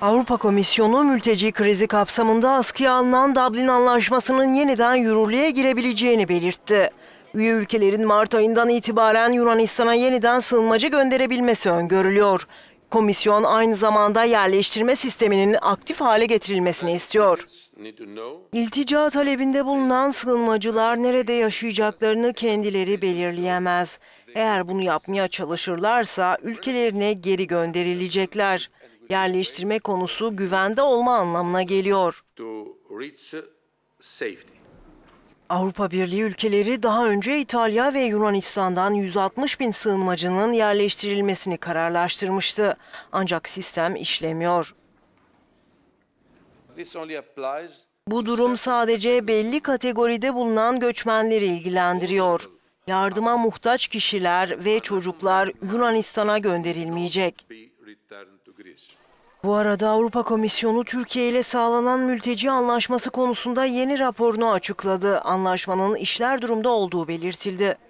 Avrupa Komisyonu mülteci krizi kapsamında askıya alınan Dublin Anlaşması'nın yeniden yürürlüğe girebileceğini belirtti. Üye ülkelerin Mart ayından itibaren Yunanistan'a yeniden sığınmacı gönderebilmesi öngörülüyor. Komisyon aynı zamanda yerleştirme sisteminin aktif hale getirilmesini istiyor. İltica talebinde bulunan sığınmacılar nerede yaşayacaklarını kendileri belirleyemez. Eğer bunu yapmaya çalışırlarsa ülkelerine geri gönderilecekler. Yerleştirme konusu güvende olma anlamına geliyor. Avrupa Birliği ülkeleri daha önce İtalya ve Yunanistan'dan 160 bin sığınmacının yerleştirilmesini kararlaştırmıştı. Ancak sistem işlemiyor. Bu durum sadece belli kategoride bulunan göçmenleri ilgilendiriyor. Yardıma muhtaç kişiler ve çocuklar Yunanistan'a gönderilmeyecek. Bu arada Avrupa Komisyonu Türkiye ile sağlanan mülteci anlaşması konusunda yeni raporunu açıkladı. Anlaşmanın işler durumda olduğu belirtildi.